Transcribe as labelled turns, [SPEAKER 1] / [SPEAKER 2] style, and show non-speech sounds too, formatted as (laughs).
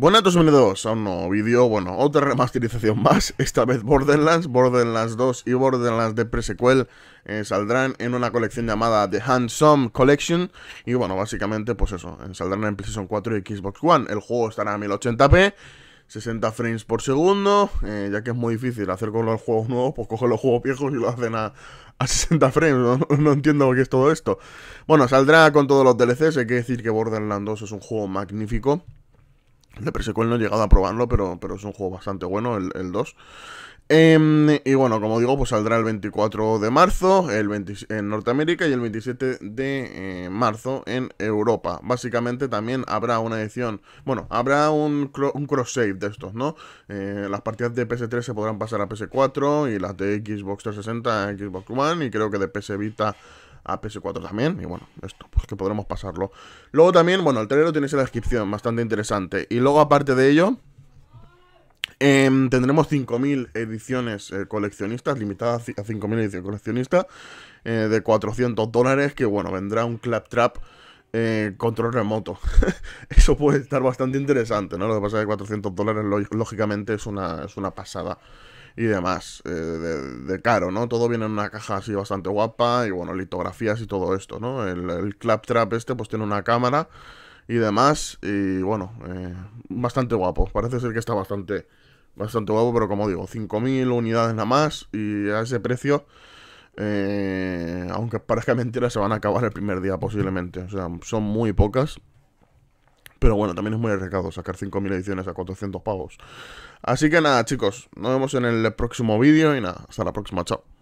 [SPEAKER 1] Buenas 2002, a un nuevo vídeo, bueno, otra remasterización más, esta vez Borderlands, Borderlands 2 y Borderlands de pre-sequel eh, saldrán en una colección llamada The Handsome Collection y bueno, básicamente pues eso, eh, saldrán en PlayStation 4 y Xbox One, el juego estará a 1080p, 60 frames por segundo, eh, ya que es muy difícil hacer con los juegos nuevos, pues coge los juegos viejos y lo hacen a, 60 frames, no, (laughs) no entiendo qué es todo esto. Bueno, saldrá con todos los DLCs, hay que decir que Borderlands 2 es un juego magnífico. De PS4 no he llegado a probarlo, pero, pero es un juego bastante bueno, el, 2. Em, y bueno, como digo, pues saldrá el 24 de marzo el en Norteamérica y el 27 de eh, marzo en Europa. Básicamente también habrá una edición, bueno, habrá un, un cross-save de estos, ¿no? Eh, las partidas de PS3 se podrán pasar a PS4 y las de Xbox 360 a Xbox One y creo que de PS Vita a PS4 también. Y bueno, esto, pues que podremos pasarlo. Luego también, bueno, el trailer tiene tenéis en la descripción, bastante interesante. Y luego, aparte de ello, em, tendremos 5.000 eh, ediciones coleccionistas, limitadas a 5.000 ediciones coleccionistas, de 400 dólares, que bueno, vendrá un claptrap eh, control remoto. (laughs) Eso puede estar bastante interesante, ¿no? Lo que pasa es que 400 dólares, lógicamente, es una, es una pasada y demás, eh, de, caro, ¿no? Todo viene en una caja así bastante guapa y bueno, litografías y todo esto, ¿no? El, claptrap este pues tiene una cámara y demás y bueno, eh, bastante guapo, parece ser que está bastante, bastante guapo, pero como digo, 5.000 unidades nada más y a ese precio... Eh, aunque parezca (laughs) mentira, se van a acabar el primer día posiblemente. O sea, son muy pocas. Pero bueno, también es muy arriesgado sacar 5.000 ediciones a 400 pavos. Así que nada, chicos, nos vemos en el próximo vídeo y nada, hasta la próxima, chao.